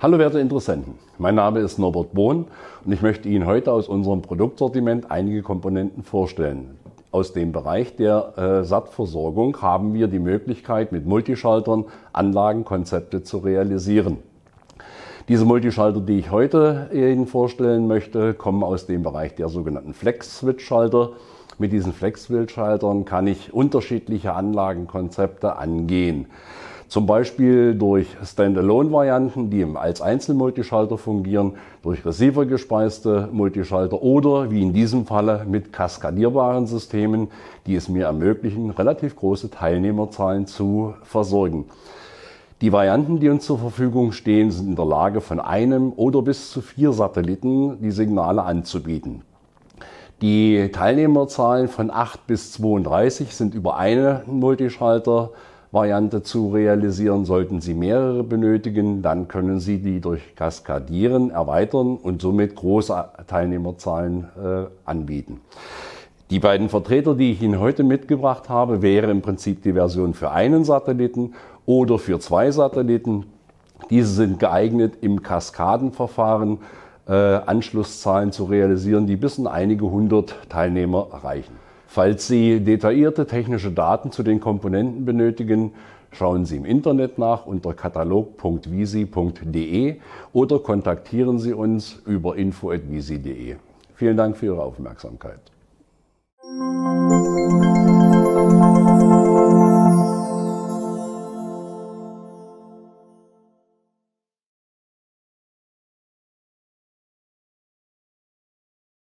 Hallo werte Interessenten, mein Name ist Norbert Bohn und ich möchte Ihnen heute aus unserem Produktsortiment einige Komponenten vorstellen. Aus dem Bereich der äh, Sattversorgung haben wir die Möglichkeit, mit Multischaltern Anlagenkonzepte zu realisieren. Diese Multischalter, die ich heute Ihnen vorstellen möchte, kommen aus dem Bereich der sogenannten Flex-Switch-Schalter. Mit diesen Flexwildschaltern kann ich unterschiedliche Anlagenkonzepte angehen. Zum Beispiel durch Standalone-Varianten, die als Einzelmultischalter fungieren, durch Receiver gespeiste Multischalter oder wie in diesem Falle mit kaskadierbaren Systemen, die es mir ermöglichen, relativ große Teilnehmerzahlen zu versorgen. Die Varianten, die uns zur Verfügung stehen, sind in der Lage, von einem oder bis zu vier Satelliten die Signale anzubieten. Die Teilnehmerzahlen von 8 bis 32 sind über eine Multischalter Variante zu realisieren. Sollten Sie mehrere benötigen, dann können Sie die durch Kaskadieren erweitern und somit große Teilnehmerzahlen äh, anbieten. Die beiden Vertreter, die ich Ihnen heute mitgebracht habe, wäre im Prinzip die Version für einen Satelliten oder für zwei Satelliten. Diese sind geeignet im Kaskadenverfahren äh, Anschlusszahlen zu realisieren, die bis in einige hundert Teilnehmer erreichen. Falls Sie detaillierte technische Daten zu den Komponenten benötigen, schauen Sie im Internet nach unter katalog.visi.de oder kontaktieren Sie uns über info.visi.de. Vielen Dank für Ihre Aufmerksamkeit.